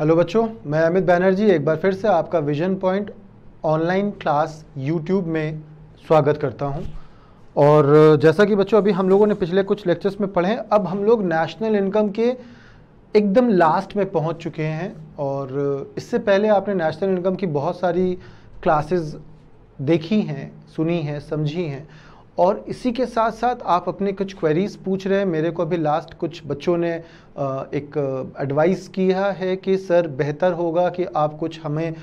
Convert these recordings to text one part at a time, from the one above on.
Hello बच्चों मैं अमित बैनर्जी एक बार फिर से आपका vision point online class YouTube में स्वागत करता हूं और जैसा कि बच्चों अभी हम लोगों ने पिछले कुछ लेक्चर्स में पढ़े अब हम लोग नेशनल इनकम के एकदम लास्ट में पहुंच चुके हैं और इससे पहले आपने नेशनल इनकम की बहुत सारी क्लासेस देखी हैं सुनी हैं समझी हैं और इसी के साथ साथ आप अपने कुछ क्वेरीज पूछ रहे हैं मेरे को अभी लास्ट कुछ बच्चों ने एक एडवाइस किया है कि सर बेहतर होगा कि आप कुछ हमें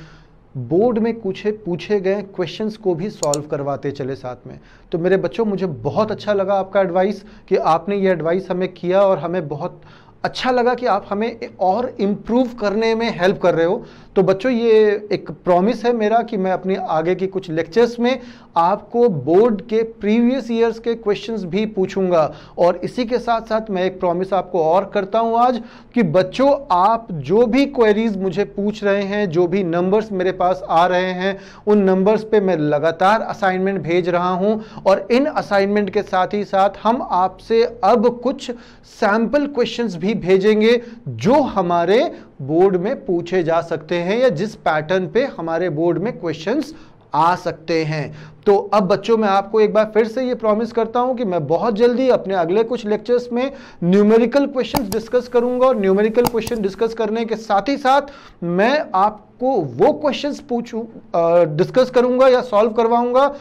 बोर्ड में पूछे पूछे गए क्वेश्चंस को भी सॉल्व करवाते चले साथ में तो मेरे बच्चों मुझे बहुत अच्छा लगा आपका एडवाइस कि आपने ये एडवाइस हमें किया और हमें बहुत अच्छा लगा कि आप हमें और इम्प्रूव करने में हेल्प कर रहे हो तो बच्चों ये एक प्रॉमिस है मेरा कि मैं अपने आगे की कुछ लेक्चर्स में आपको बोर्ड के प्रीवियस ईयर्स के क्वेश्चंस भी पूछूंगा और इसी के साथ साथ मैं एक प्रॉमिस आपको और करता हूं आज कि बच्चों आप जो भी क्वेरीज मुझे पूछ रहे हैं जो भी नंबर्स मेरे पास आ रहे हैं उन नंबर्स पे मैं लगातार असाइनमेंट भेज रहा हूं और इन असाइनमेंट के साथ ही साथ हम आपसे अब कुछ सैम्पल क्वेश्चंस भी भेजेंगे जो हमारे बोर्ड में पूछे जा सकते हैं या जिस पैटर्न पे हमारे बोर्ड में क्वेश्चंस आ सकते हैं तो अब बच्चों मैं आपको एक बार फिर से ये प्रॉमिस करता हूं कि मैं बहुत जल्दी अपने अगले कुछ लेक्चर्स में न्यूमेरिकल क्वेश्चंस डिस्कस करूंगा और न्यूमेरिकल क्वेश्चन डिस्कस करने के साथ ही साथ मैं आपको वो क्वेश्चंस पूछू डिस्कस करूंगा या सॉल्व करवाऊंगा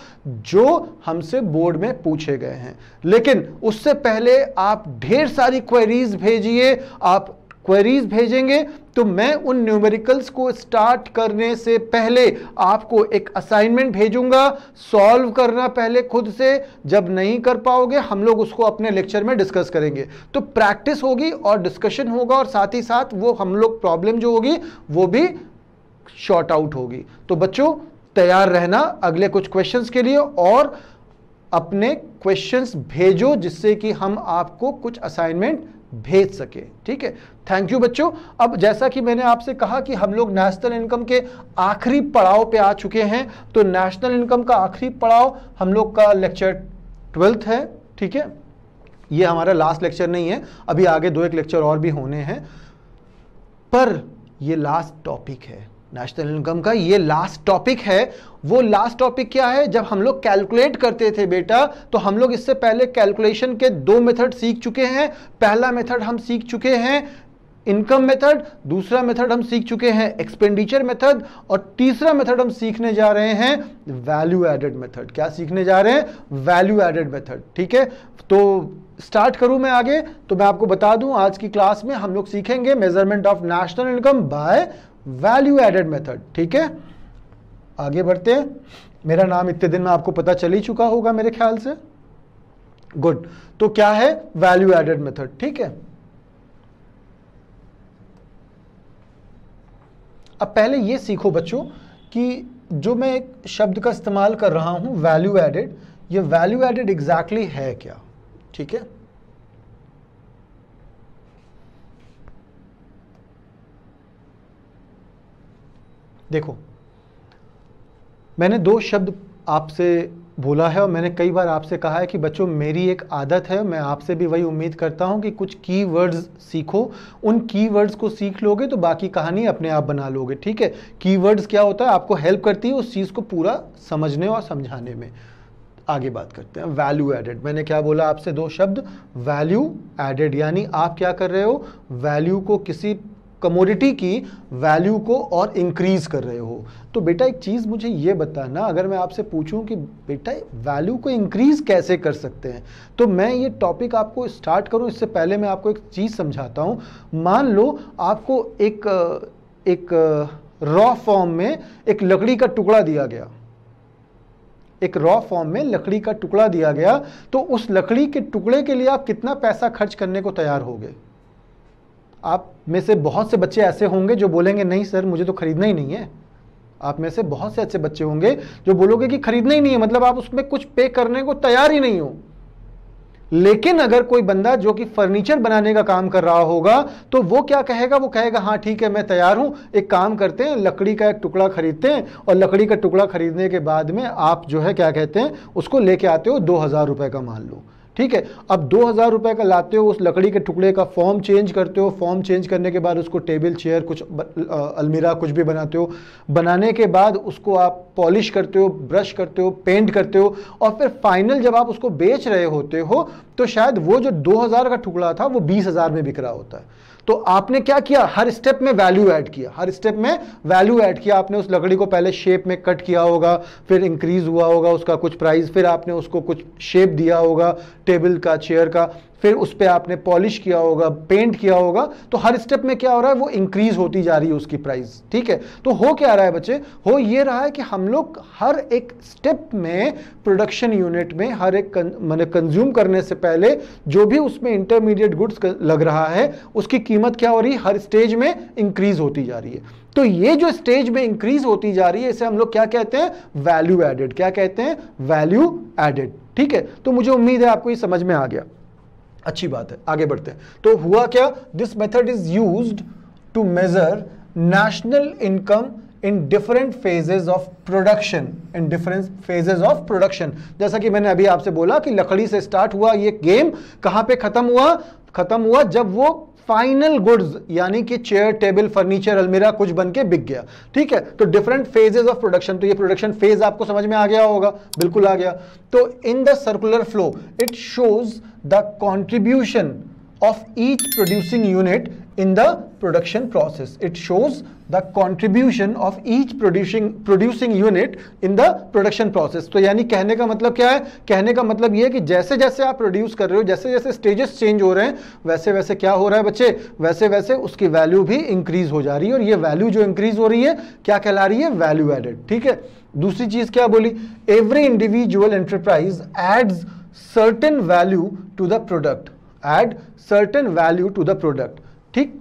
जो हमसे बोर्ड में पूछे गए हैं लेकिन उससे पहले आप ढेर सारी क्वेरीज भेजिए आप क्वेरीज भेजेंगे तो मैं उन न्यूमेरिकल्स को स्टार्ट करने से पहले आपको एक असाइनमेंट भेजूंगा सॉल्व करना पहले खुद से जब नहीं कर पाओगे हम लोग उसको अपने लेक्चर में डिस्कस करेंगे तो प्रैक्टिस होगी और डिस्कशन होगा और साथ ही साथ वो हम लोग प्रॉब्लम जो होगी वो भी शॉर्ट आउट होगी तो बच्चों तैयार रहना अगले कुछ क्वेश्चंस के लिए और अपने क्वेश्चंस भेजो जिससे कि हम आपको कुछ असाइनमेंट भेज सके ठीक है थैंक यू बच्चों अब जैसा कि मैंने आपसे कहा कि हम लोग नेशनल इनकम के आखिरी पड़ाव पे आ चुके हैं तो नेशनल इनकम का आखिरी पड़ाव हम लोग का लेक्चर ट्वेल्थ है ठीक है ये हमारा लास्ट लेक्चर नहीं है अभी आगे दो एक लेक्चर और भी होने हैं पर ये लास्ट टॉपिक है नेशनल इनकम का ये लास्ट टॉपिक है वो लास्ट टॉपिक क्या है जब हम लोग कैलकुलेट करते थे बेटा तो हम लोग इससे पहले कैलकुलेशन के दो मेथड सीख चुके हैं पहला मेथड हम सीख चुके हैं इनकम मेथड दूसरा मेथड हम सीख चुके हैं एक्सपेंडिचर मेथड और तीसरा मेथड हम सीखने जा रहे हैं वैल्यू एडेड मेथड क्या सीखने जा रहे हैं वैल्यू एडेड मेथड ठीक है तो स्टार्ट करूं मैं आगे तो मैं आपको बता दूं आज की क्लास में हम लोग सीखेंगे measurement of national income by value added method ठीक है आगे बढ़ते हैं मेरा नाम इतने दिन में आपको पता चल ही चुका होगा मेरे ख्याल से गुड तो क्या है वैल्यू एडेड मेथड ठीक है अब पहले ये सीखो बच्चों कि जो मैं एक शब्द का इस्तेमाल कर रहा हूं वैल्यू एडेड ये वैल्यू एडेड एग्जैक्टली है क्या ठीक है देखो मैंने दो शब्द आपसे बोला है और मैंने कई बार आपसे कहा है कि बच्चों मेरी एक आदत है मैं आपसे भी वही उम्मीद करता हूं कि कुछ की वर्ड्स सीखो उन की वर्ड्स को सीख लोगे तो बाकी कहानी अपने आप बना लोगे ठीक है की वर्ड्स क्या होता है आपको हेल्प करती है उस चीज़ को पूरा समझने और समझाने में आगे बात करते हैं वैल्यू एडेड मैंने क्या बोला आपसे दो शब्द वैल्यू एडेड यानी आप क्या कर रहे हो वैल्यू को किसी कमोडिटी की वैल्यू को और इंक्रीज कर रहे हो तो बेटा एक चीज़ मुझे ये बताना अगर मैं आपसे पूछूं कि बेटा वैल्यू को इंक्रीज कैसे कर सकते हैं तो मैं ये टॉपिक आपको स्टार्ट करूं इससे पहले मैं आपको एक चीज़ समझाता हूं मान लो आपको एक एक रॉ फॉर्म में एक लकड़ी का टुकड़ा दिया गया एक रॉ फॉर्म में लकड़ी का टुकड़ा दिया गया तो उस लकड़ी के टुकड़े के लिए आप कितना पैसा खर्च करने को तैयार हो गए आप में से बहुत से बच्चे ऐसे होंगे जो बोलेंगे नहीं सर मुझे तो खरीदना ही नहीं है आप में से बहुत से अच्छे बच्चे होंगे जो बोलोगे कि खरीदना ही नहीं है मतलब आप उसमें कुछ पे करने को तैयार ही नहीं हो लेकिन अगर कोई बंदा जो कि फर्नीचर बनाने का काम कर रहा होगा तो वो क्या कहेगा वो कहेगा हाँ ठीक है मैं तैयार हूं एक काम करते हैं लकड़ी का एक टुकड़ा खरीदते हैं और लकड़ी का टुकड़ा खरीदने के बाद में आप जो है क्या कहते हैं उसको लेके आते हो दो हज़ार रुपए का मान लो ठीक है अब दो हज़ार रुपये का लाते हो उस लकड़ी के टुकड़े का फॉर्म चेंज करते हो फॉर्म चेंज करने के बाद उसको टेबल चेयर कुछ अलमीरा कुछ भी बनाते हो बनाने के बाद उसको आप पॉलिश करते हो ब्रश करते हो पेंट करते हो और फिर फाइनल जब आप उसको बेच रहे होते हो तो शायद वो जो दो हज़ार का टुकड़ा था वो बीस हज़ार में बिक रहा होता है तो आपने क्या किया हर स्टेप में वैल्यू ऐड किया हर स्टेप में वैल्यू ऐड किया आपने उस लकड़ी को पहले शेप में कट किया होगा फिर इंक्रीज हुआ होगा उसका कुछ प्राइस फिर आपने उसको कुछ शेप दिया होगा टेबल का चेयर का फिर उस पर आपने पॉलिश किया होगा पेंट किया होगा तो हर स्टेप में क्या हो रहा है वो इंक्रीज होती जा रही है उसकी प्राइस ठीक है तो हो क्या रहा है बच्चे हो ये रहा है कि हम लोग हर एक स्टेप में प्रोडक्शन यूनिट में हर एक मैंने कंज्यूम करने से पहले जो भी उसमें इंटरमीडिएट गुड्स लग रहा है उसकी कीमत क्या हो रही है हर स्टेज में इंक्रीज होती जा रही है तो ये जो स्टेज में इंक्रीज होती जा रही है इसे हम लोग क्या कहते हैं वैल्यू एडेड क्या कहते हैं वैल्यू एडेड ठीक है तो मुझे उम्मीद है आपको ये समझ में आ गया अच्छी बात है आगे बढ़ते हैं तो हुआ क्या this method is use to measure national income in different phases of production in different phases of production जैसा कि मैंने अभी आपसे बोला कि लकड़ी से स्टार्ट हुआ ये गेम कहां पे खत्म हुआ खत्म हुआ जब वो फाइनल गुड्स यानी कि चेयर टेबल फर्नीचर अलमीरा कुछ बन के बिक गया ठीक है तो डिफरेंट फेजेज ऑफ प्रोडक्शन तो ये प्रोडक्शन फेज आपको समझ में आ गया होगा बिल्कुल आ गया तो in the circular flow it shows the contribution of each producing unit in the production process. It shows the contribution of each producing producing unit in the production process. तो यानी कहने का मतलब क्या है कहने का मतलब ये है कि जैसे जैसे आप प्रोड्यूस कर रहे हो जैसे जैसे स्टेजेस चेंज हो रहे हैं वैसे वैसे क्या हो रहा है बच्चे वैसे वैसे उसकी वैल्यू भी इंक्रीज हो जा रही है और ये वैल्यू जो इंक्रीज हो रही है क्या कहला रही है वैल्यू एडेड ठीक है दूसरी चीज क्या बोली every individual enterprise adds certain value to the product add certain value to the product ठीक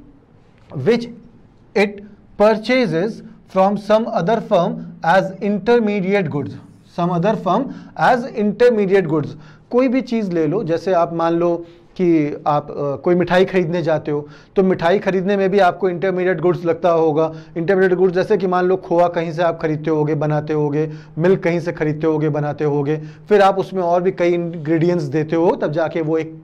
which it purchases from some other firm as intermediate goods some other firm as intermediate goods कोई भी चीज़ ले लो जैसे आप मान लो कि आप आ, कोई मिठाई खरीदने जाते हो तो मिठाई खरीदने में भी आपको इंटरमीडिएट गुड्स लगता होगा इंटरमीडिएट गुड्स जैसे कि मान लो खोआ कहीं से आप खरीदते होगे बनाते होगे मिल्क कहीं से खरीदते होगे बनाते होगे फिर आप उसमें और भी कई इंग्रेडिएंट्स देते हो तब जाके वो एक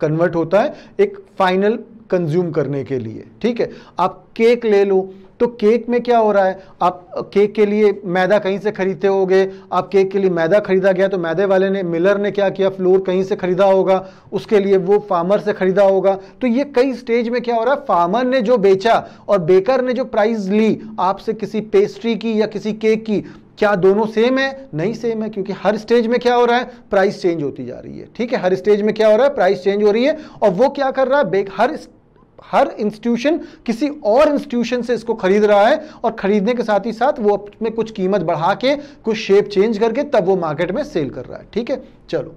कन्वर्ट होता है एक फाइनल कंज्यूम करने के लिए ठीक है आप केक ले लो तो केक में क्या हो रहा है आप केक के लिए मैदा कहीं से खरीदते होगे आप केक के लिए मैदा खरीदा गया तो मैदे वाले ने मिलर ने क्या किया फ्लोर कहीं से खरीदा होगा उसके लिए वो फार्मर से खरीदा होगा तो ये कई स्टेज में क्या हो रहा है फार्मर ने जो बेचा और बेकर ने जो प्राइस ली आपसे किसी पेस्ट्री की या किसी केक की क्या दोनों सेम है नहीं सेम है क्योंकि हर स्टेज में क्या हो रहा है प्राइस चेंज होती जा रही है ठीक है हर स्टेज में क्या हो रहा है प्राइस चेंज हो रही है और वो क्या कर रहा है हर हर इंस्टीट्यूशन किसी और इंस्टीट्यूशन से इसको खरीद रहा है और खरीदने के साथ ही साथ वो अपने कुछ कीमत बढ़ा के कुछ शेप चेंज करके तब वो मार्केट में सेल कर रहा है ठीक है चलो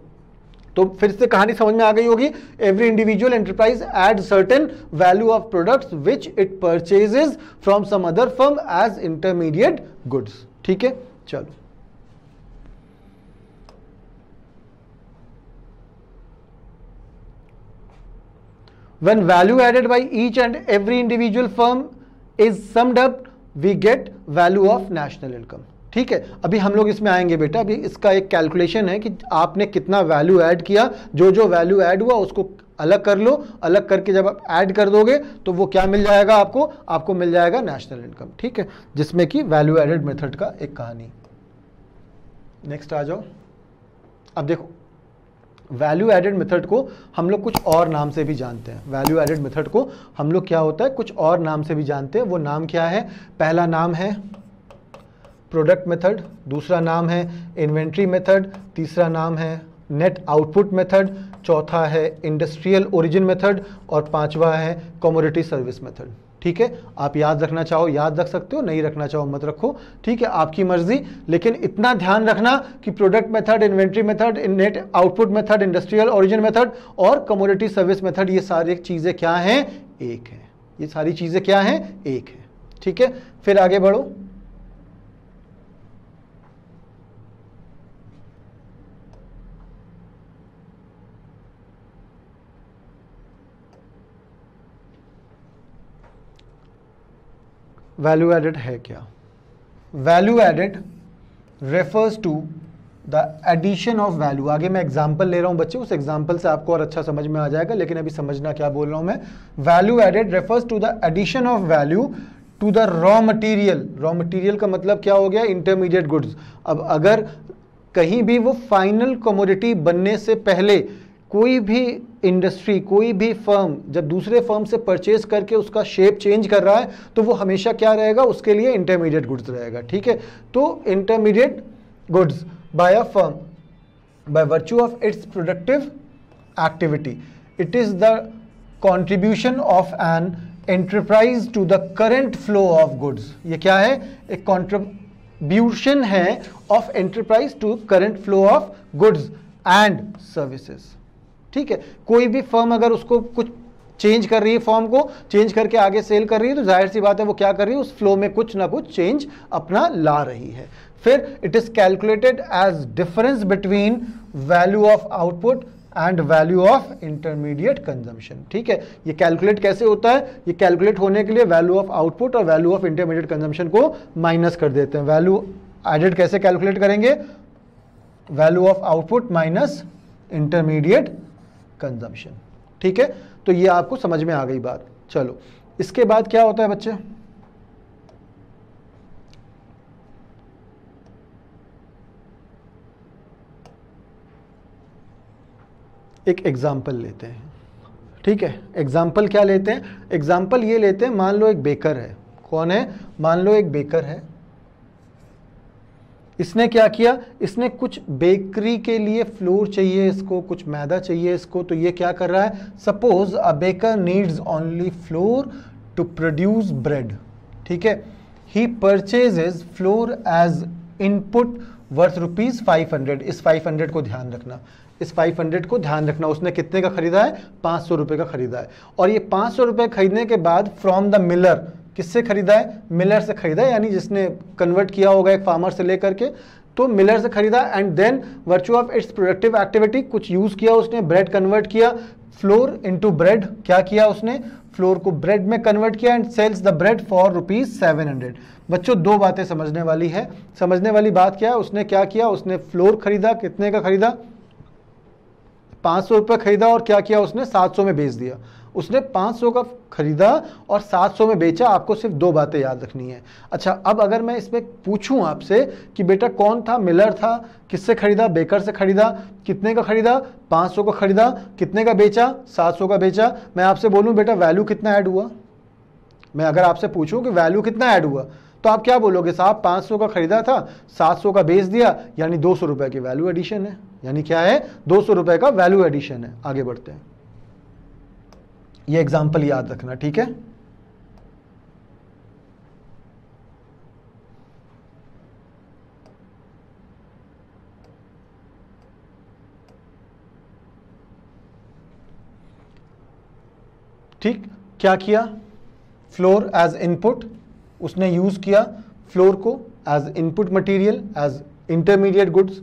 तो फिर से कहानी समझ में आ गई होगी every individual enterprise add certain value of products which it purchases from some other firm as intermediate goods ठीक है चलो when value added by each and every individual firm is summed up we get value of national income ठीक है अभी हम लोग इसमें आएंगे बेटा अभी इसका एक कैलकुलेशन है कि आपने कितना वैल्यू ऐड किया जो जो वैल्यू ऐड हुआ उसको अलग कर लो अलग करके जब आप ऐड कर दोगे तो वो क्या मिल जाएगा आपको आपको मिल जाएगा नेशनल इनकम ठीक है जिसमें कि वैल्यू एडेड मेथड का एक कहानी नेक्स्ट आ जाओ अब देखो वैल्यू एडेड मेथड को हम लोग कुछ और नाम से भी जानते हैं वैल्यू एडेड मेथड को हम लोग क्या होता है कुछ और नाम से भी जानते हैं वो नाम क्या है पहला नाम है प्रोडक्ट मेथड दूसरा नाम है इन्वेंट्री मेथड तीसरा नाम है नेट आउटपुट मेथड चौथा है इंडस्ट्रियल ओरिजिन मेथड और पांचवा है कॉमोडिटी सर्विस मेथड ठीक है आप याद रखना चाहो याद रख सकते हो नहीं रखना चाहो मत रखो ठीक है आपकी मर्जी लेकिन इतना ध्यान रखना कि product method inventory method net output method industrial origin method और कमोडिटी सर्विस मेथड ये सारी चीज़ें क्या हैं एक हैं ये सारी चीज़ें क्या हैं एक है ठीक है फिर आगे बढ़ो वैल्यू एडेड है क्या value added refers to the addition of value आगे मैं एग्जाम्पल ले रहा हूँ बच्चे उस एग्जाम्पल से आपको और अच्छा समझ में आ जाएगा लेकिन अभी समझना क्या बोल रहा हूँ मैं value added refers to the addition of value to the raw material raw material का मतलब क्या हो गया इंटरमीडिएट गुड्स अब अगर कहीं भी वो फाइनल कमोडिटी बनने से पहले कोई भी इंडस्ट्री कोई भी फर्म जब दूसरे फर्म से परचेज करके उसका शेप चेंज कर रहा है तो वो हमेशा क्या रहेगा उसके लिए इंटरमीडिएट गुड्स रहेगा ठीक है तो intermediate goods by a firm by virtue of its productive activity it is the contribution of an enterprise to the current flow of goods ये क्या है एक कॉन्ट्रीब्यूशन है of enterprise to current flow of goods and services ठीक है कोई भी firm अगर उसको कुछ चेंज कर रही है फॉर्म को चेंज करके आगे सेल कर रही है तो जाहिर सी बात है वो क्या कर रही है उस फ्लो में कुछ ना कुछ चेंज अपना ला रही है फिर it is calculated as difference between value of output and value of intermediate consumption ठीक है ये कैलकुलेट कैसे होता है ये कैलकुलेट होने के लिए वैल्यू ऑफ आउटपुट और वैल्यू ऑफ इंटरमीडिएट कंजम्पशन को माइनस कर देते हैं वैल्यू एडेड कैसे कैलकुलेट करेंगे value of output minus intermediate consumption ठीक है तो ये आपको समझ में आ गई बात चलो इसके बाद क्या होता है बच्चे एक एग्जाम्पल लेते हैं ठीक है एग्जाम्पल क्या लेते हैं एग्जाम्पल ये लेते हैं मान लो एक बेकर है कौन है मान लो एक बेकर है इसने क्या किया इसने कुछ बेकरी के लिए फ्लोर चाहिए इसको कुछ मैदा चाहिए इसको तो ये क्या कर रहा है suppose a baker needs only flour to produce bread ठीक है he is flour as input worth rupees five hundred इस फाइव हंड्रेड को ध्यान रखना इस फाइव हंड्रेड को ध्यान रखना उसने कितने का खरीदा है पांच सौ रुपए का खरीदा है और ये पांच सौ रुपए खरीदने के बाद फ्रॉम द मिलर किससे खरीदा है मिलर से खरीदा है यानी जिसने कन्वर्ट किया होगा एक फार्मर से लेकर के तो मिलर से खरीदा and then virtue of its productive activity कुछ यूज़ किया उसने ब्रेड कन्वर्ट किया फ्लोर इनटू ब्रेड क्या किया उसने फ्लोर को ब्रेड में कन्वर्ट किया and sells the bread for rupees seven hundred बच्चों दो बातें समझने वाली है समझने वाली बात क्या है उसने क्या किया उसने फ्लोर खरीदा कितने का खरीदा पांच सौ रुपये खरीदा और क्या किया उसने सात सौ में बेच दिया उसने 500 का ख़रीदा और 700 में बेचा आपको सिर्फ दो बातें याद रखनी है अच्छा अब अगर मैं इसमें पूछूं आपसे कि बेटा कौन था मिलर था किससे ख़रीदा बेकर से ख़रीदा कितने का ख़रीदा 500 का ख़रीदा कितने का बेचा 700 का बेचा मैं आपसे बोलूँ बेटा वैल्यू कितना ऐड हुआ मैं अगर आपसे पूछूँ कि वैल्यू कितना ऐड हुआ तो आप क्या बोलोगे साहब 500 का ख़रीदा था 700 का बेच दिया यानी दो सौ की वैल्यू एडिशन है यानी क्या है दो सौ का वैल्यू एडिशन है आगे बढ़ते हैं ये एग्जाम्पल याद रखना ठीक है ठीक क्या किया फ्लोर एज इनपुट उसने यूज़ किया फ्लोर को as input material as intermediate goods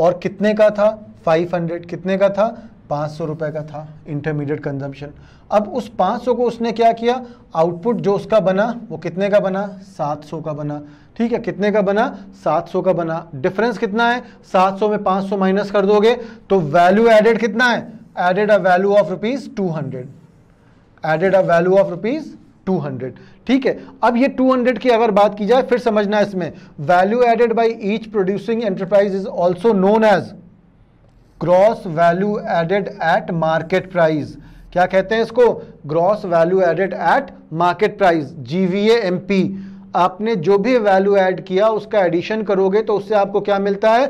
और कितने का था 500 कितने का था पाँच सौ रुपये का था इंटरमीडिएट कंजम्पशन अब उस पाँच सौ को उसने क्या किया आउटपुट जो उसका बना वो कितने का बना सात सौ का बना ठीक है कितने का बना सात सौ का बना डिफरेंस कितना है सात सौ में पाँच सौ माइनस कर दोगे तो वैल्यू एडेड कितना है added a value of rupees two hundred added a value of rupees 200 ठीक है अब ये 200 की अगर बात की जाए फिर समझना है इसमें value added by each producing enterprise is also known as gross value added at market price क्या कहते हैं इसको gross value added at market price M P आपने जो भी वैल्यू ऐड किया उसका एडिशन करोगे तो उससे आपको क्या मिलता है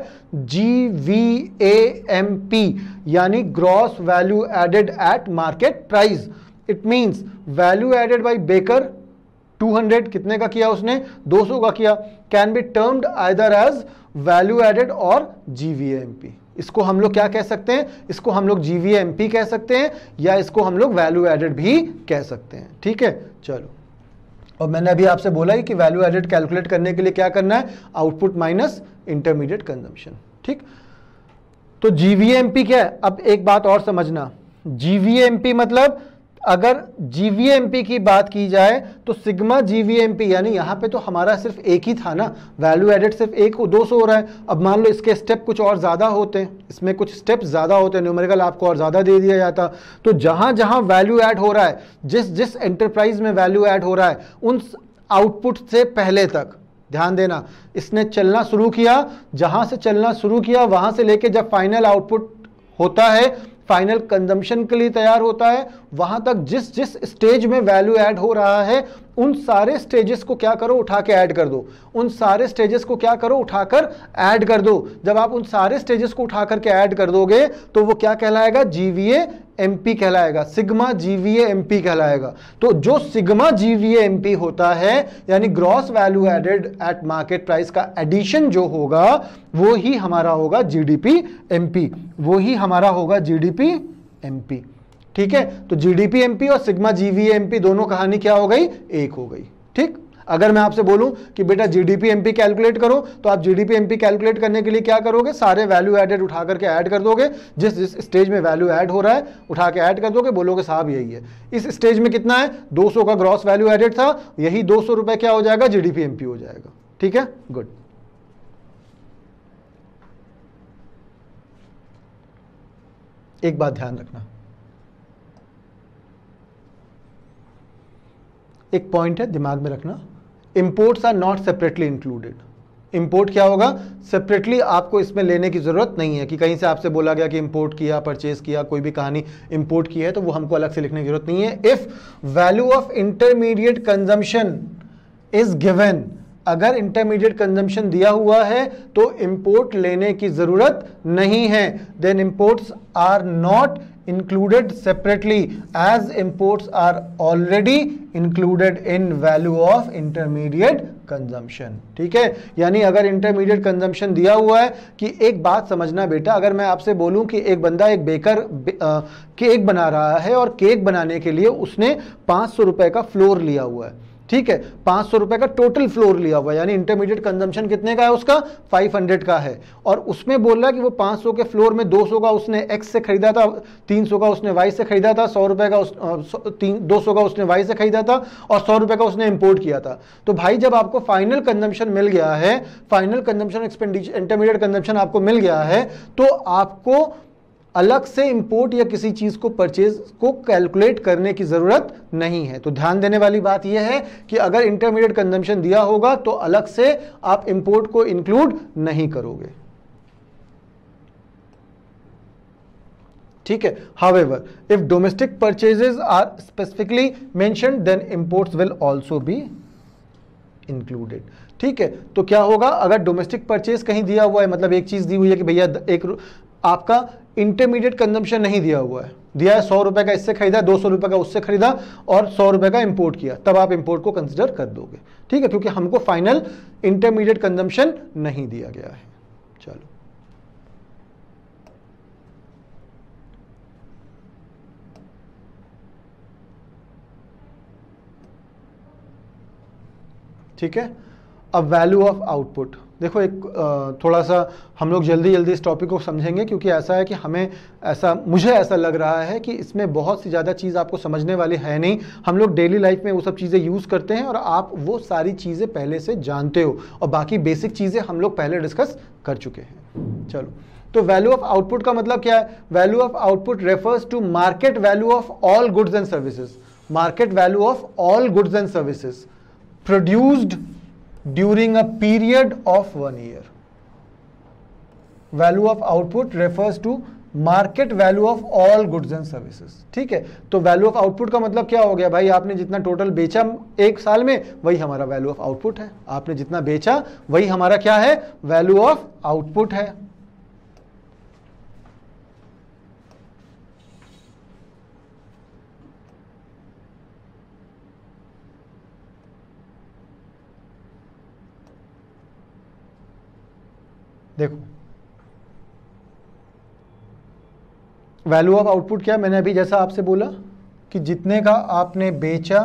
G V A M P यानी gross value added at market price it means value added by baker 200 कितने का किया उसने 200 का किया can be termed either as value added और G V A M P इसको हम लोग क्या कह सकते हैं इसको हम लोग जीवीएमपी कह सकते हैं या इसको हम लोग वैल्यू एडेड भी कह सकते हैं ठीक है चलो और मैंने अभी आपसे बोला ही कि वैल्यू एडेड कैलकुलेट करने के लिए क्या करना है आउटपुट माइनस इंटरमीडिएट कंजम्पशन ठीक तो जीवीएमपी क्या है अब एक बात और समझना जीवीएमपी मतलब अगर जीवीएमपी की बात की जाए तो सिग्मा जीवीएमपी यानी यहाँ पे तो हमारा सिर्फ एक ही था ना वैल्यू एडेड सिर्फ एक दो सौ हो रहा है अब मान लो इसके स्टेप कुछ और ज़्यादा होते हैं इसमें कुछ स्टेप ज़्यादा होते हैं न्यूमेरिकल आपको और ज़्यादा दे दिया जाता तो जहाँ जहाँ वैल्यू ऐड हो रहा है जिस जिस एंटरप्राइज में वैल्यू ऐड हो रहा है उन आउटपुट से पहले तक ध्यान देना इसने चलना शुरू किया जहाँ से चलना शुरू किया वहाँ से लेके जब फाइनल आउटपुट होता है फाइनल कंजम्पशन के लिए तैयार होता है वहां तक जिस जिस स्टेज में वैल्यू ऐड हो रहा है उन सारे स्टेजेस को क्या करो उठा के ऐड कर दो उन सारे स्टेजेस को क्या करो उठाकर ऐड कर दो जब आप उन सारे स्टेजेस को उठा करके ऐड कर दोगे तो वो क्या कहलाएगा जीवीए एमपी कहलाएगा सिग्मा जीवीए एमपी कहलाएगा तो जो सिग्मा जीवीए एमपी होता है यानी gross value added at market price का एडिशन जो होगा वो ही हमारा होगा जीडीपी एमपी वो ही हमारा होगा जीडीपी एमपी ठीक है तो जीडीपी एमपी और सिग्मा जीवी एमपी दोनों कहानी क्या हो गई एक हो गई ठीक अगर मैं आपसे बोलूं कि बेटा जीडीपी एमपी कैलकुलेट करो तो आप जीडीपी एमपी कैलकुलेट करने के लिए क्या करोगे सारे वैल्यू एडेड उठा करके ऐड कर दोगे जिस जिस स्टेज में वैल्यू ऐड हो रहा है उठा के ऐड कर दोगे बोलोगे साहब यही है इस स्टेज में कितना है 200 का ग्रॉस वैल्यू एडेड था यही दो सौ क्या हो जाएगा जीडीपी एमपी हो जाएगा ठीक है गुड एक बात ध्यान रखना एक पॉइंट है दिमाग में रखना imports are not separately included import क्या होगा सेपरेटली आपको इसमें लेने की ज़रूरत नहीं है कि कहीं से आपसे बोला गया कि इम्पोर्ट किया परचेज किया कोई भी कहानी इम्पोर्ट की है तो वो हमको अलग से लिखने की जरूरत नहीं है if value of intermediate consumption is given अगर इंटरमीडिएट कंजम्पशन दिया हुआ है तो इम्पोर्ट लेने की ज़रूरत नहीं है then imports are not included separately as imports are already included in value of intermediate consumption ठीक है यानी अगर intermediate consumption दिया हुआ है कि एक बात समझना बेटा अगर मैं आपसे बोलूं कि एक बंदा एक बेकर बे, आ, केक बना रहा है और केक बनाने के लिए उसने पाँच सौ रुपये का फ्लोर लिया हुआ है ठीक है पांच सौ रुपए का टोटल फ्लोर लिया हुआ यानी इंटरमीडिएट कंजम्पशन कितने का है उसका 500 का है और उसमें बोल रहा है कि वो 500 के फ्लोर में 200 का उसने एक्स से खरीदा था 300 का उसने वाई से खरीदा था सौ रुपए का उस दो सौ का उसने वाई से खरीदा था और सौ रुपए का उसने इंपोर्ट किया था तो भाई जब आपको फाइनल कंजम्पशन मिल गया है final consumption expenditure intermediate consumption आपको मिल गया है तो आपको अलग से इंपोर्ट या किसी चीज़ को परचेज को कैलकुलेट करने की ज़रूरत नहीं है तो ध्यान देने वाली बात यह है कि अगर इंटरमीडिएट कंजम्पशन दिया होगा तो अलग से आप इंपोर्ट को इंक्लूड नहीं करोगे ठीक है however if domestic purchases are specifically mention then imports will also be included ठीक है तो क्या होगा अगर डोमेस्टिक परचेज कहीं दिया हुआ है मतलब एक चीज़ दी हुई है कि भैया एक आपका इंटरमीडिएट कंजम्पशन नहीं दिया हुआ है दिया है सौ रुपए का इससे खरीदा दो सौ रुपए का उससे खरीदा और सौ रुपए का इंपोर्ट किया तब आप इंपोर्ट को कंसिडर कर दोगे ठीक है क्योंकि हमको फाइनल इंटरमीडिएट कंजम्पशन नहीं दिया गया है चलो ठीक है अब वैल्यू ऑफ आउटपुट देखो एक थोड़ा सा हम लोग जल्दी जल्दी इस टॉपिक को समझेंगे क्योंकि ऐसा है कि हमें ऐसा मुझे ऐसा लग रहा है कि इसमें बहुत सी ज़्यादा चीज़ आपको समझने वाली है नहीं हम लोग डेली लाइफ में वो सब चीज़ें यूज़ करते हैं और आप वो सारी चीज़ें पहले से जानते हो और बाकी बेसिक चीज़ें हम लोग पहले डिस्कस कर चुके हैं चलो तो वैल्यू ऑफ आउटपुट का मतलब क्या है value of output refers to market value of all goods and services market value of all goods and services produced during a period of one year value of output refers to market value of all goods and services ठीक है तो value of output का मतलब क्या हो गया भाई आपने जितना टोटल बेचा एक साल में वही हमारा वैल्यू ऑफ आउटपुट है आपने जितना बेचा वही हमारा क्या है वैल्यू ऑफ आउटपुट है देखो वैल्यू ऑफ आउटपुट क्या मैंने अभी जैसा आपसे बोला कि जितने का आपने बेचा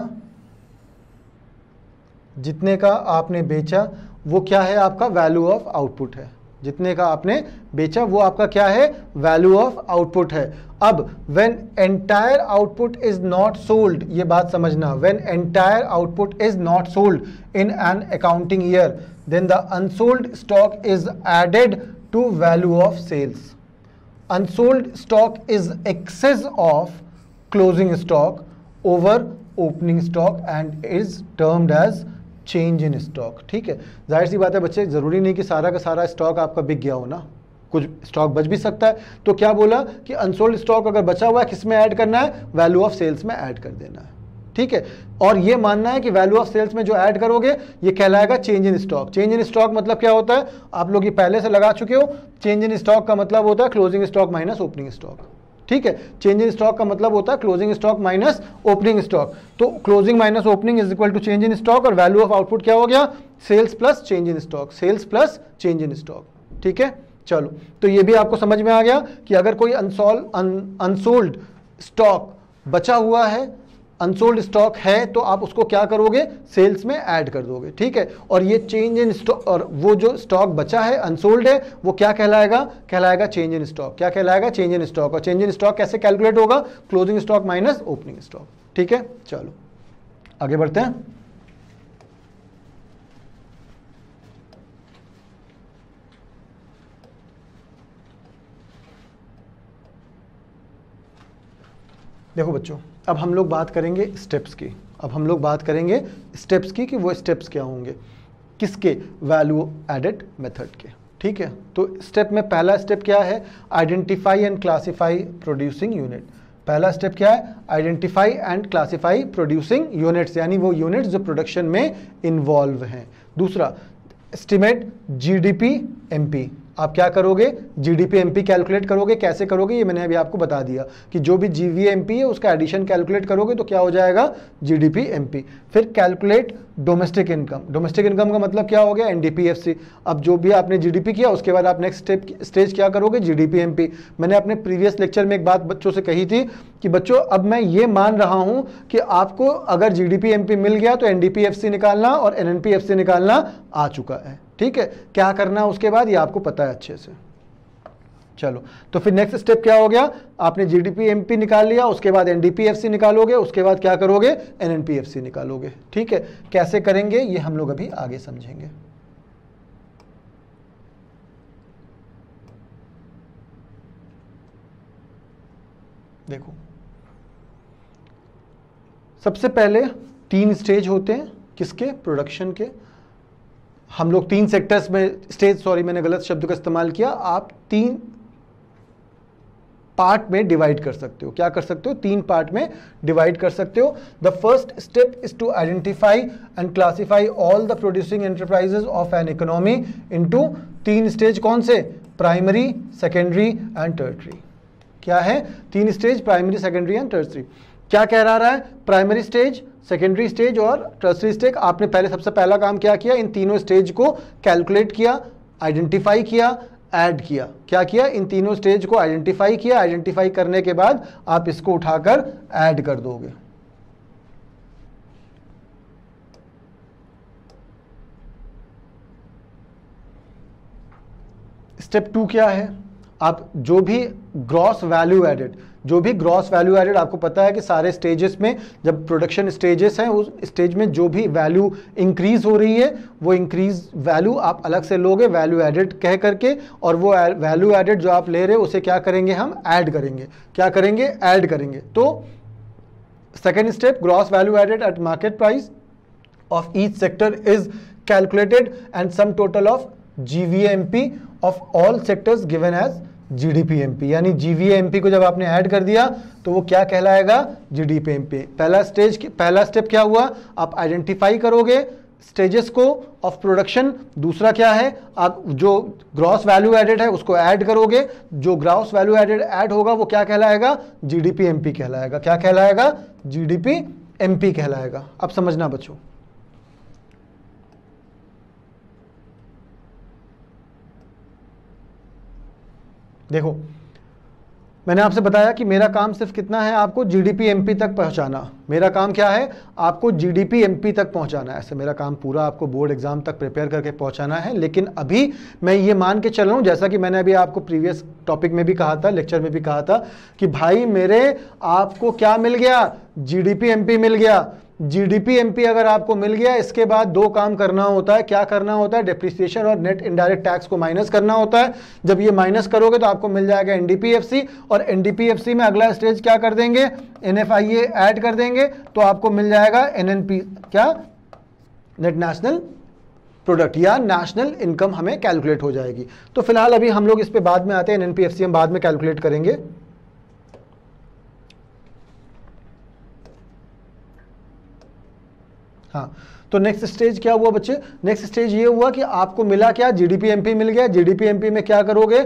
जितने का आपने बेचा वो क्या है आपका वैल्यू ऑफ आउटपुट है जितने का आपने बेचा वो आपका क्या है वैल्यू ऑफ आउटपुट है अब when entire output is not sold ये बात समझना when entire output is not sold in an accounting year then the unsold stock is added to value of sales unsold stock is excess of closing stock over opening stock and is termed as change in stock ठीक है जाहिर सी बात है बच्चे ज़रूरी नहीं कि सारा का सारा स्टॉक आपका बिक गया हो ना कुछ स्टॉक बच भी सकता है तो क्या बोला कि अनसोल्ड स्टॉक अगर बचा हुआ है किस में ऐड करना है वैल्यू ऑफ सेल्स में ऐड कर देना है ठीक है और ये मानना है कि वैल्यू ऑफ सेल्स में जो ऐड करोगे ये कहलाएगा change in stock change in stock मतलब क्या होता है आप लोग ये पहले से लगा चुके हो चेंज इन स्टॉक का मतलब होता है closing stock minus opening stock ठीक है चेंज इन स्टॉक का मतलब होता है closing stock minus opening stock तो closing minus opening is equal to change in stock और वैल्यू ऑफ आउटपुट क्या हो गया sales plus change in stock sales plus change in stock ठीक है चलो तो ये भी आपको समझ में आ गया कि अगर कोई अनसोल्व अनसोल्ड स्टॉक बचा हुआ है अनसोल्ड स्टॉक है तो आप उसको क्या करोगे सेल्स में ऐड कर दोगे ठीक है और ये चेंज इन स्टॉक और वो जो स्टॉक बचा है अनसोल्ड है वो क्या कहलाएगा कहलाएगा चेंज इन स्टॉक क्या कहलाएगा चेंज इन स्टॉक और चेंज इन स्टॉक कैसे कैलकुलेट होगा closing stock minus opening stock ठीक है चलो आगे बढ़ते हैं देखो बच्चों अब हम लोग बात करेंगे स्टेप्स की अब हम लोग बात करेंगे स्टेप्स की कि वो स्टेप्स क्या होंगे किसके वैल्यू एडेड मेथड के ठीक है तो स्टेप में पहला स्टेप क्या है identify and classify producing unit पहला स्टेप क्या है identify and classify producing units यानी वो यूनिट्स जो प्रोडक्शन में इन्वॉल्व हैं दूसरा एस्टिमेट जीडीपी एमपी आप क्या करोगे जी डी पी कैलकुलेट करोगे कैसे करोगे ये मैंने अभी आपको बता दिया कि जो भी जी वी है उसका एडिशन कैलकुलेट करोगे तो क्या हो जाएगा जी डी पी फिर calculate domestic income domestic income का मतलब क्या हो गया सी अब जो भी आपने पी किया उसके बाद आप नेक्स्ट स्टेप स्टेज क्या करोगे जी पी मैंने अपने प्रीवियस लेक्चर में एक बात बच्चों से कही थी कि बच्चों अब मैं ये मान रहा हूँ कि आपको अगर जी पी मिल गया तो सी निकालना और सी निकालना आ चुका है ठीक है क्या करना है उसके बाद ये आपको पता है अच्छे से चलो तो फिर नेक्स्ट स्टेप क्या हो गया आपने G D P M P निकाल लिया उसके बाद एन निकालोगे उसके बाद क्या करोगे एन निकालोगे ठीक है कैसे करेंगे ये हम लोग अभी आगे समझेंगे देखो सबसे पहले तीन स्टेज होते हैं किसके प्रोडक्शन के हम लोग तीन सेक्टर्स में स्टेज सॉरी मैंने गलत शब्द का इस्तेमाल किया आप तीन पार्ट में डिवाइड कर सकते हो क्या कर सकते हो तीन पार्ट में डिवाइड कर सकते हो the first step is to identify and classify all the producing enterprises of an economy into तीन स्टेज कौन से प्राइमरी सेकेंडरी एंड टर्टरी क्या है तीन stage primary secondary and tertiary क्या कह रहा है प्राइमरी स्टेज सेकेंडरी स्टेज और टर्सरी स्टेज आपने पहले सबसे पहला काम क्या किया इन तीनों स्टेज को कैलकुलेट किया आइडेंटिफाई किया ऐड किया क्या किया इन तीनों स्टेज को आइडेंटिफाई किया आइडेंटिफाई करने के बाद आप इसको उठाकर ऐड कर दोगे स्टेप टू क्या है आप जो भी ग्रॉस वैल्यू एडेड जो भी ग्रॉस वैल्यू एडेड आपको पता है कि सारे स्टेजेस में जब प्रोडक्शन स्टेजेस हैं उस स्टेज में जो भी वैल्यू इंक्रीज हो रही है वो इंक्रीज वैल्यू आप अलग से लोगे वैल्यू एडेड कह करके और वो वैल्यू एडेड जो आप ले रहे हो उसे क्या करेंगे हम ऐड करेंगे क्या करेंगे ऐड करेंगे तो second step gross value added at market price of each sector is calculated and sum total of GVMP of all sectors given as GDPMP यानी जीवीएमपी को जब आपने ऐड कर दिया तो वो क्या कहलाएगा जीडीपीएमपी पहला स्टेज पहला स्टेप क्या हुआ आप आइडेंटिफाई करोगे स्टेजेस को ऑफ प्रोडक्शन दूसरा क्या है आप जो ग्रॉस वैल्यू एडेड है उसको ऐड करोगे जो ग्रॉस वैल्यू एडेड ऐड होगा वो क्या कहलाएगा जीडीपीएमपी कहलाएगा क्या कहलाएगा जीडीपी एमपी कहलाएगा अब समझना बच्चों देखो मैंने आपसे बताया कि मेरा काम सिर्फ कितना है आपको जीडीपी एमपी तक पहुंचाना मेरा काम क्या है आपको जीडीपी एमपी तक पहुंचाना है ऐसे मेरा काम पूरा आपको बोर्ड एग्जाम तक प्रिपेयर करके पहुंचाना है लेकिन अभी मैं ये मान के चल रहा हूँ जैसा कि मैंने अभी आपको प्रीवियस टॉपिक में भी कहा था लेक्चर में भी कहा था कि भाई मेरे आपको क्या मिल गया जी डी मिल गया जीडीपी एमपी अगर आपको मिल गया इसके बाद दो काम करना होता है क्या करना होता है डिप्रिसिएशन और नेट इनडायरेक्ट टैक्स को माइनस करना होता है जब ये माइनस करोगे तो आपको मिल जाएगा एनडीपीएफसी और एनडीपीएफसी में अगला स्टेज क्या कर देंगे एन ऐड कर देंगे तो आपको मिल जाएगा एन क्या नेट नेशनल प्रोडक्ट या नेशनल इनकम हमें कैलकुलेट हो जाएगी तो फिलहाल अभी हम लोग इस पर बाद में आते हैं एन हम बाद में कैलकुलेट करेंगे हाँ तो नेक्स्ट स्टेज क्या हुआ बच्चे नेक्स्ट स्टेज ये हुआ कि आपको मिला क्या जीडीपी एमपी मिल गया जीडीपी एमपी में क्या करोगे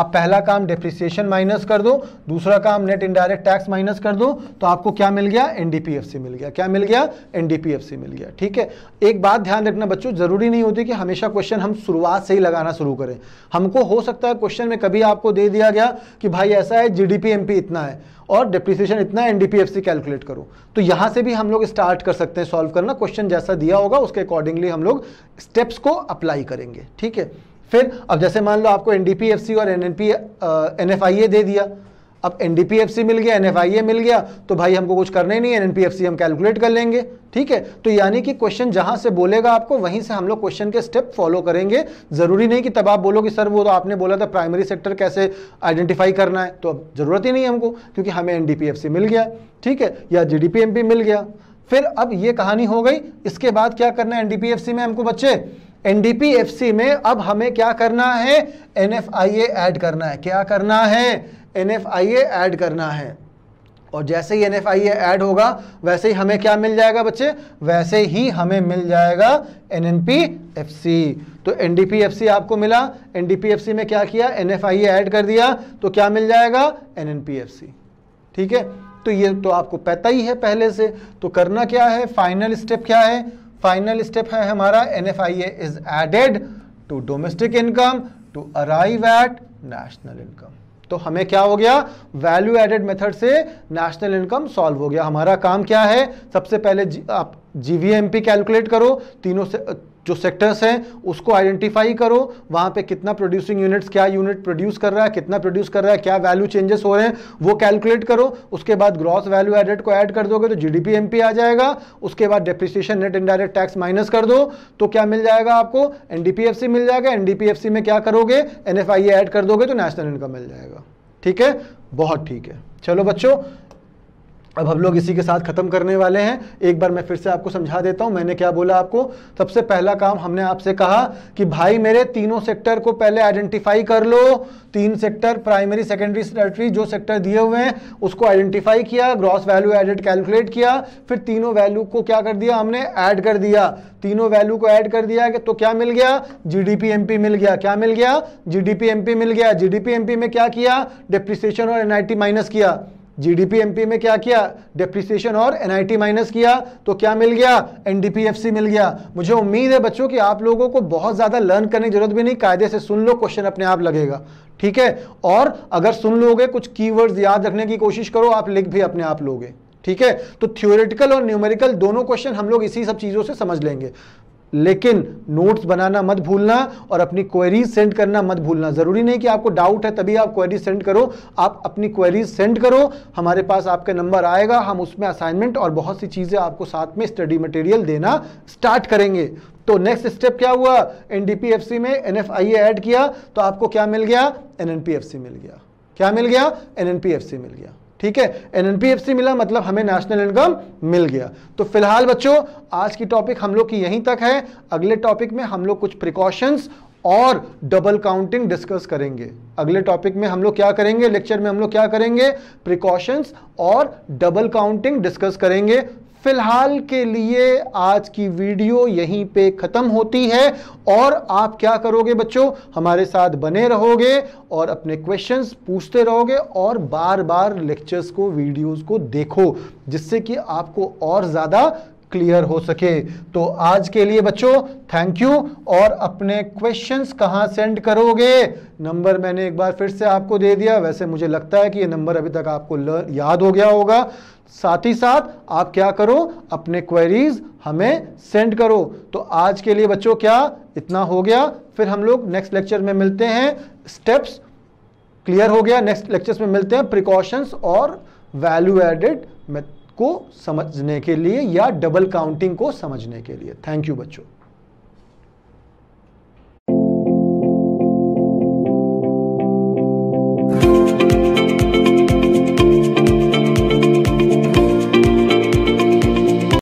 आप पहला काम डिप्रिसिएशन माइनस कर दो दूसरा काम नेट इनडायरेक्ट टैक्स माइनस कर दो तो आपको क्या मिल गया एनडीपीएफसी मिल गया क्या मिल गया एनडीपीएफसी मिल गया ठीक है एक बात ध्यान रखना बच्चों जरूरी नहीं होती कि हमेशा क्वेश्चन हम शुरुआत से ही लगाना शुरू करें हमको हो सकता है क्वेश्चन में कभी आपको दे दिया गया कि भाई ऐसा है जीडीपी एमपी इतना है और डिप्रिसिएशन इतना एनडीपीएफसी कैलकुलेट करो तो यहां से भी हम लोग स्टार्ट कर सकते हैं सॉल्व करना क्वेश्चन जैसा दिया होगा उसके अकॉर्डिंगली हम लोग स्टेप्स को अप्लाई करेंगे ठीक है फिर अब जैसे मान लो आपको एनडीपीएफसी और एनएनपी एनएफआईए दे दिया अब एनडीपीएफसी मिल गया एन मिल गया तो भाई हमको कुछ करना ही नहीं है एन हम कैलकुलेट कर लेंगे ठीक है तो यानी कि क्वेश्चन जहां से बोलेगा आपको वहीं से हम लोग क्वेश्चन के स्टेप फॉलो करेंगे जरूरी नहीं कि तब आप बोलो कि सर वो तो आपने बोला था प्राइमरी सेक्टर कैसे आइडेंटिफाई करना है तो अब जरूरत ही नहीं हमको क्योंकि हमें एन मिल गया ठीक है या जी मिल गया फिर अब ये कहानी हो गई इसके बाद क्या करना है एनडीपीएफसी में हमको बच्चे एनडीपीएफसी में अब हमें क्या करना है एनएफआईए ऐड करना है क्या करना है N F I A add करना है और जैसे ही N F I A add होगा वैसे ही हमें क्या मिल जाएगा बच्चे वैसे ही हमें मिल जाएगा N N P F C तो N D P F C आपको मिला N D P F C में क्या किया N F I A add कर दिया तो क्या मिल जाएगा N N P F C ठीक है तो ये तो आपको पता ही है पहले से तो करना क्या है फाइनल स्टेप क्या है फाइनल स्टेप है हमारा N F I A is added to domestic income to arrive at national income तो हमें क्या हो गया वैल्यू एडेड मेथड से नेशनल इनकम सॉल्व हो गया हमारा काम क्या है सबसे पहले जी, आप जीवीएमपी कैलकुलेट करो तीनों से जो सेक्टर्स हैं उसको आइडेंटिफाई करो वहाँ पे कितना प्रोड्यूसिंग यूनिट्स क्या यूनिट प्रोड्यूस कर रहा है कितना प्रोड्यूस कर रहा है क्या वैल्यू चेंजेस हो रहे हैं वो कैलकुलेट करो उसके बाद ग्रॉस वैल्यू एडेड को ऐड कर दोगे तो जीडीपी एमपी आ जाएगा उसके बाद depreciation net indirect tax minus कर दो तो क्या मिल जाएगा आपको एनडीपीएफसी मिल जाएगा एनडीपीएफसी में क्या करोगे एन ऐड e कर दोगे तो नेशनल इनकम मिल जाएगा ठीक है बहुत ठीक है चलो बच्चों अब हम लोग इसी के साथ ख़त्म करने वाले हैं एक बार मैं फिर से आपको समझा देता हूँ मैंने क्या बोला आपको सबसे पहला काम हमने आपसे कहा कि भाई मेरे तीनों सेक्टर को पहले आइडेंटिफाई कर लो तीन सेक्टर प्राइमरी सेकेंडरी सेक्रेटरी जो सेक्टर दिए हुए हैं उसको आइडेंटिफाई किया ग्रॉस वैल्यू एडेड कैलकुलेट किया फिर तीनों वैल्यू को क्या कर दिया हमने ऐड कर दिया तीनों वैल्यू को ऐड कर दिया तो क्या मिल गया जी एमपी मिल गया क्या मिल गया जी एमपी मिल गया जी एमपी में क्या किया डिप्रिसिएशन और एन माइनस किया जीडीपी एमपी में क्या किया डिप्रिसिएशन और एनआईटी माइनस किया तो क्या मिल गया एनडीपीएफसी मिल गया मुझे उम्मीद है बच्चों कि आप लोगों को बहुत ज़्यादा लर्न करने की जरूरत भी नहीं कायदे से सुन लो क्वेश्चन अपने आप लगेगा ठीक है और अगर सुन लोगे कुछ कीवर्ड्स याद रखने की कोशिश करो आप लिख भी अपने आप लोगे ठीक है तो थ्योरेटिकल और न्यूमेरिकल दोनों क्वेश्चन हम लोग इसी सब चीज़ों से समझ लेंगे लेकिन नोट्स बनाना मत भूलना और अपनी क्वेरीज सेंड करना मत भूलना ज़रूरी नहीं कि आपको डाउट है तभी आप क्वेरीज सेंड करो आप अपनी क्वेरीज सेंड करो हमारे पास आपका नंबर आएगा हम उसमें असाइनमेंट और बहुत सी चीज़ें आपको साथ में स्टडी मटेरियल देना स्टार्ट करेंगे तो नेक्स्ट स्टेप क्या हुआ एनडीपीएफसी में एन ऐड किया तो आपको क्या मिल गया एन मिल गया क्या मिल गया एन मिल गया ठीक है एनएनपीएफसी मिला मतलब हमें नेशनल इनकम मिल गया तो फिलहाल बच्चों आज की टॉपिक हम लोग की यहीं तक है अगले टॉपिक में हम लोग कुछ प्रिकॉशंस और डबल काउंटिंग डिस्कस करेंगे अगले टॉपिक में हम लोग क्या करेंगे लेक्चर में हम लोग क्या करेंगे प्रिकॉशंस और डबल काउंटिंग डिस्कस करेंगे फिलहाल के लिए आज की वीडियो यहीं पे ख़त्म होती है और आप क्या करोगे बच्चों हमारे साथ बने रहोगे और अपने क्वेश्चंस पूछते रहोगे और बार बार लेक्चर्स को वीडियोस को देखो जिससे कि आपको और ज़्यादा क्लियर हो सके तो आज के लिए बच्चों थैंक यू और अपने क्वेश्चंस कहाँ सेंड करोगे नंबर मैंने एक बार फिर से आपको दे दिया वैसे मुझे लगता है कि ये नंबर अभी तक आपको याद हो गया होगा साथ ही साथ आप क्या करो अपने क्वेरीज हमें सेंड करो तो आज के लिए बच्चों क्या इतना हो गया फिर हम लोग नेक्स्ट लेक्चर में मिलते हैं स्टेप्स क्लियर हो गया नेक्स्ट लेक्चर्स में मिलते हैं प्रिकॉशंस और वैल्यू एडेड को समझने के लिए या डबल काउंटिंग को समझने के लिए थैंक यू बच्चों